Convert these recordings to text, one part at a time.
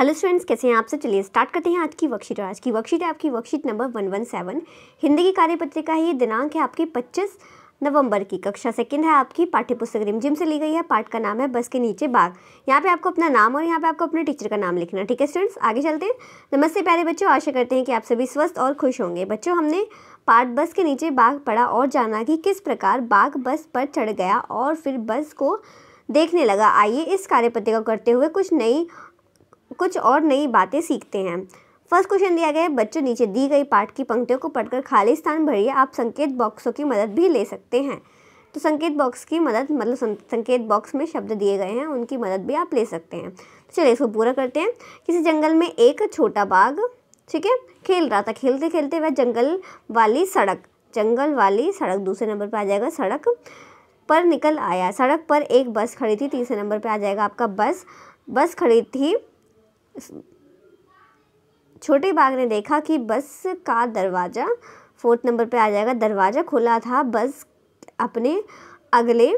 hello students कैसे हैं आपसे चलिए स्टार्ट करते हैं आज की वर्कशीट आज की वर्कशीट है आपकी worksheet number one one seven Hindi की कार्यपत्रिका है ये दिनांक है आपकी पच्चीस नवंबर की कक्षा सेकंड है आपकी पाठ्य पुस्तक रिमझिम से ली गई है पाठ का नाम है बस के नीचे बाग यहाँ पे आपको अपना नाम और यहाँ पे आपको अपने टीचर का नाम लिखना ठीक है स्टूडेंट्स आगे चलते हैं नमस्ते प्यारे बच्चों आशा करते हैं कि आप सभी स्वस्थ और खुश होंगे बच्चों हमने पाठ बस के नीचे बाघ पढ़ा और जाना कि किस प्रकार बाघ बस पर चढ़ गया और फिर बस को देखने लगा आइए इस कार्यपत्रिका करते हुए कुछ नई कुछ और नई बातें सीखते हैं फर्स्ट क्वेश्चन दिया गया है बच्चों नीचे दी गई पाठ की पंक्तियों को पढ़कर खाली स्थान भरिए आप संकेत बॉक्सों की मदद भी ले सकते हैं तो संकेत बॉक्स की मदद मतलब संकेत बॉक्स में शब्द दिए गए हैं उनकी मदद भी आप ले सकते हैं तो चलिए इसको पूरा करते हैं किसी जंगल में एक छोटा बाघ ठीक है खेल रहा था खेलते खेलते वह जंगल वाली सड़क जंगल वाली सड़क दूसरे नंबर पर आ जाएगा सड़क पर निकल आया सड़क पर एक बस खड़ी थी तीसरे नंबर पर आ जाएगा आपका बस बस खड़ी थी छोटे बाघ ने देखा कि बस का दरवाज़ा फोर्थ नंबर पे आ जाएगा दरवाज़ा खुला था बस अपने अगले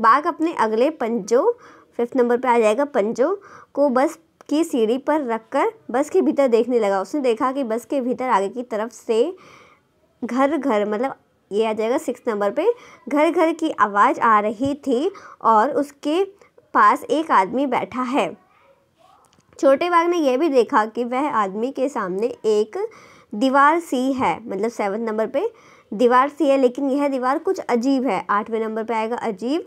बाघ अपने अगले पंजों फिफ्थ नंबर पे आ जाएगा पंजों को बस की सीढ़ी पर रखकर बस के भीतर देखने लगा उसने देखा कि बस के भीतर आगे की तरफ से घर घर मतलब ये आ जाएगा सिक्स नंबर पे घर घर की आवाज़ आ रही थी और उसके पास एक आदमी बैठा है छोटे बाघ ने यह भी देखा कि वह आदमी के सामने एक दीवार सी है मतलब सेवन नंबर पे दीवार सी है लेकिन यह दीवार कुछ अजीब है आठवें नंबर पे आएगा अजीब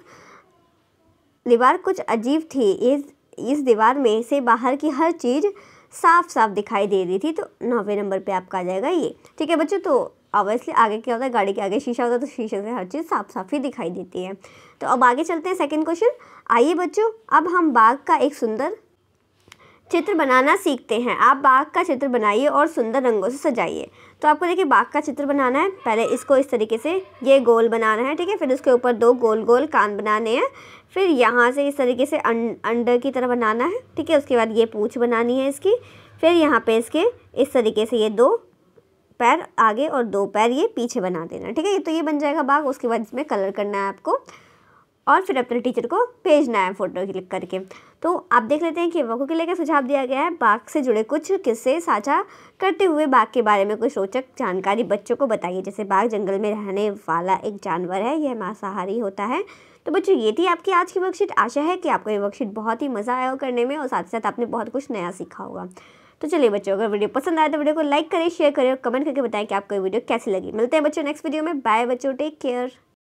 दीवार कुछ अजीब थी इस इस दीवार में से बाहर की हर चीज़ साफ साफ दिखाई दे रही थी तो नौवें नंबर पे आपका आ जाएगा ये ठीक है बच्चों तो ऑब्वियसली आगे क्या होता है गाड़ी के आगे शीशा होता है तो शीशे से हर चीज़ साफ साफ ही दिखाई देती है तो अब आगे चलते हैं सेकेंड क्वेश्चन आइए बच्चों अब हम बाघ का एक सुंदर चित्र बनाना सीखते हैं आप बाघ का चित्र बनाइए और सुंदर रंगों से सजाइए तो आपको देखिए बाघ का चित्र बनाना है पहले इसको इस तरीके से ये गोल बनाना है ठीक है फिर उसके ऊपर दो गोल गोल कान बनाने हैं फिर यहाँ से इस तरीके से अं-, अंडर की तरह बनाना है ठीक है उसके बाद ये पूछ बनानी है इसकी फिर यहाँ पे इसके इस तरीके से ये दो पैर आगे और दो पैर ये पीछे बना देना ठीक है ये तो ये बन जाएगा बाघ उसके बाद इसमें कलर करना है आपको और फिर अपने टीचर को भेजना है फ़ोटो क्लिक करके तो आप देख लेते हैं कि के लिए क्या सुझाव दिया गया है बाघ से जुड़े कुछ किस्से साझा करते हुए बाघ के बारे में कुछ रोचक जानकारी बच्चों को बताइए जैसे बाघ जंगल में रहने वाला एक जानवर है यह मांसाहारी होता है तो बच्चों ये थी आपकी आज की वर्कशीट आशा है कि आपको ये वर्कशीट बहुत ही मज़ा आया हो करने में और साथ ही साथ आपने बहुत कुछ नया सीखा होगा तो चलिए बच्चों अगर वीडियो पसंद आए तो वीडियो को लाइक करें शेयर करें और कमेंट करके बताएं कि आपको ये वीडियो कैसी लगी मिलते हैं बच्चों नेक्स्ट वीडियो में बाय बच्चों टेक केयर